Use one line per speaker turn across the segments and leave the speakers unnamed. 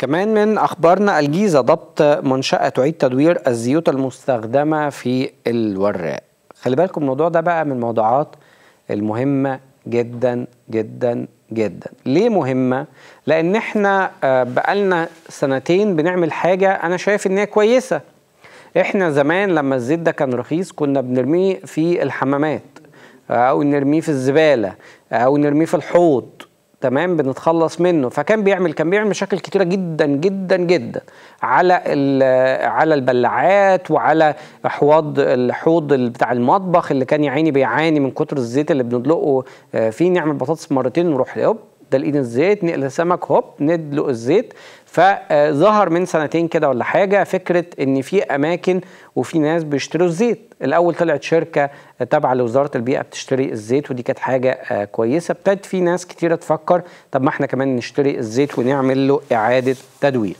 كمان من أخبارنا الجيزة ضبط منشأة تعيد تدوير الزيوت المستخدمة في الوراق خلي بالكم الموضوع ده بقى من الموضوعات المهمة جدا جدا جدا ليه مهمة؟ لأن احنا آه، بقالنا سنتين بنعمل حاجة أنا شايف إن هي كويسة احنا زمان لما الزيت ده كان رخيص كنا بنرميه في الحمامات آه، أو نرميه في الزبالة آه، أو نرميه في الحوض تمام بنتخلص منه فكان بيعمل كان بيعمل مشاكل كتيره جدا جدا جدا على على البلاعات وعلى حواض الحوض بتاع المطبخ اللي كان يعيني بيعاني من كتر الزيت اللي بندلقه آه، فيه نعمل بطاطس مرتين ونروح هوب دلقين الزيت نقل السمك هوب ندلق الزيت فظهر من سنتين كده ولا حاجه فكره ان في اماكن وفي ناس بيشتروا الزيت الاول طلعت شركه تابعه لوزاره البيئه بتشتري الزيت ودي كانت حاجه آه، كويسه ابتدت في ناس كتيره تفكر طب ما احنا كمان نشتري الزيت ونعمل له اعاده تدوير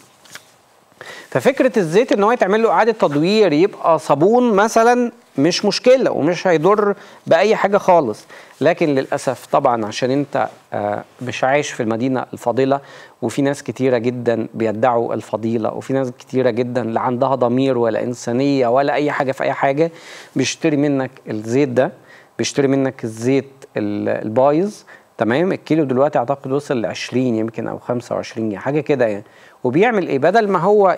ففكره الزيت ان هو يتعمل له اعاده تدوير يبقى صابون مثلا مش مشكله ومش هيضر باي حاجه خالص لكن للاسف طبعا عشان انت آه، مش عايش في المدينه الفاضله وفي ناس كتيره جدا بيدعوا الفضيله وفي ناس كتيره جدا لا عندها ضمير ولا انسانيه ولا اي حاجه في اي حاجه بيشتري منك الزيت ده بيشتري منك الزيت البايظ تمام الكيلو دلوقتي اعتقد وصل ل 20 يمكن او 25 حاجه كده يعني وبيعمل ايه بدل ما هو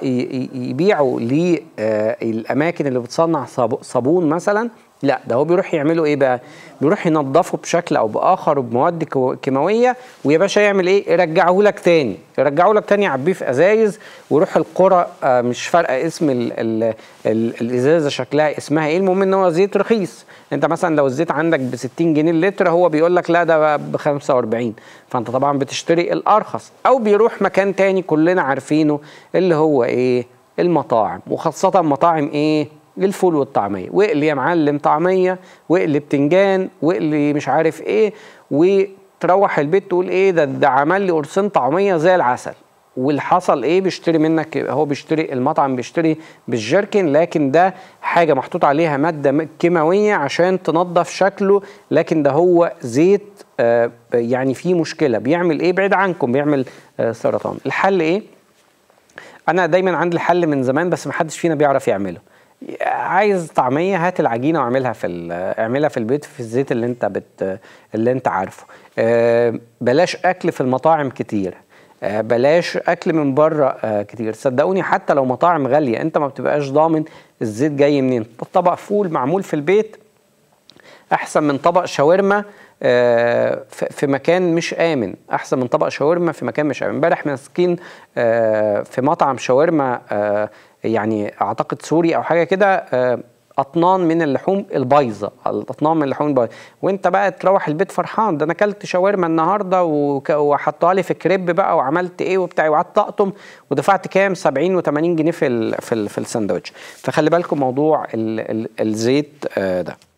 يبيعه للاماكن آه، اللي بتصنع صابون مثلا لا ده هو بيروح يعمله ايه بقى بيروح ينظفه بشكل او باخر بمواد كيماويه ويا باشا يعمل ايه يرجعه لك تاني يرجعه لك تاني يعبيه في ازايز ويروح القرى آه، مش فارقه اسم الـ الـ الـ الازازه شكلها اسمها ايه المهم ان هو زيت رخيص انت مثلا لو الزيت عندك ب 60 جنيه اللتر هو بيقول لك لا ده ب 45 فانت طبعا بتشتري الارخص او بيروح مكان تاني كلنا عارفينه اللي هو ايه المطاعم وخاصه مطاعم ايه للفول والطعميه واقلي يا معلم طعميه واقلي بتنجان واقلي مش عارف ايه وتروح البيت تقول ايه ده ده عمل لي قرصين طعميه زي العسل واللي حصل ايه بيشتري منك هو بيشتري المطعم بيشتري بالجركن لكن ده حاجه محطوط عليها ماده كيماويه عشان تنظف شكله لكن ده هو زيت آه يعني فيه مشكله بيعمل ايه بعيد عنكم بيعمل آه سرطان الحل ايه انا دايما عندي الحل من زمان بس محدش فينا بيعرف يعمله عايز طعميه هات العجينه واعملها في اعملها في البيت في الزيت اللي انت بت اللي انت عارفه آه، بلاش اكل في المطاعم كتير آه، بلاش اكل من بره آه، كتير صدقوني حتى لو مطاعم غاليه انت ما بتبقاش ضامن الزيت جاي منين طبق فول معمول في البيت احسن من طبق شاورما في مكان مش امن احسن من طبق شاورما في مكان مش امن امبارح ماسكين في مطعم شاورما يعني اعتقد سوري او حاجه كده آه، اطنان من اللحوم البايظه الاطنان من اللحوم البايظه وانت بقى تروح البيت فرحان ده انا اكلت شاورما النهارده وحطها لي في كريب بقى وعملت ايه وبتاع وقعدت اقطم ودفعت كام 70 و80 جنيه في ال في, في الساندوتش فخلي بالكم موضوع ال ال الزيت آه، ده